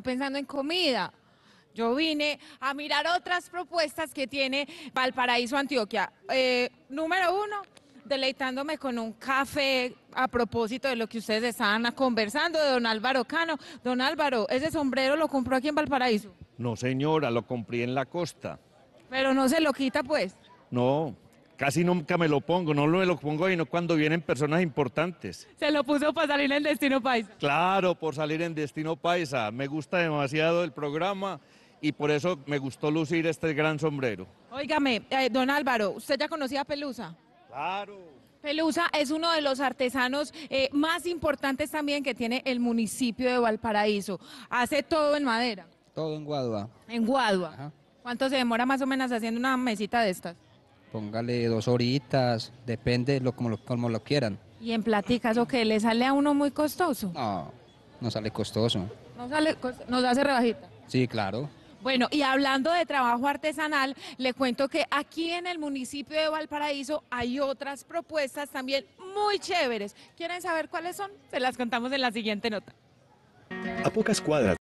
pensando en comida. Yo vine a mirar otras propuestas que tiene Valparaíso Antioquia. Eh, número uno, deleitándome con un café a propósito de lo que ustedes estaban conversando de don Álvaro Cano. Don Álvaro, ¿ese sombrero lo compró aquí en Valparaíso? No, señora, lo compré en la costa. Pero no se lo quita, pues. No, Casi nunca me lo pongo, no me lo pongo sino cuando vienen personas importantes. Se lo puso para salir en Destino Paisa. Claro, por salir en Destino Paisa. Me gusta demasiado el programa y por eso me gustó lucir este gran sombrero. Óigame, eh, don Álvaro, ¿usted ya conocía a Pelusa? Claro. Pelusa es uno de los artesanos eh, más importantes también que tiene el municipio de Valparaíso. Hace todo en madera. Todo en Guadua. En Guadua. ¿Cuánto se demora más o menos haciendo una mesita de estas? póngale dos horitas, depende lo, como, lo, como lo quieran. ¿Y en platicas o qué? ¿Le sale a uno muy costoso? No, no sale costoso. ¿No sale ¿Nos hace rebajita? Sí, claro. Bueno, y hablando de trabajo artesanal, le cuento que aquí en el municipio de Valparaíso hay otras propuestas también muy chéveres. ¿Quieren saber cuáles son? Se las contamos en la siguiente nota. A pocas cuadras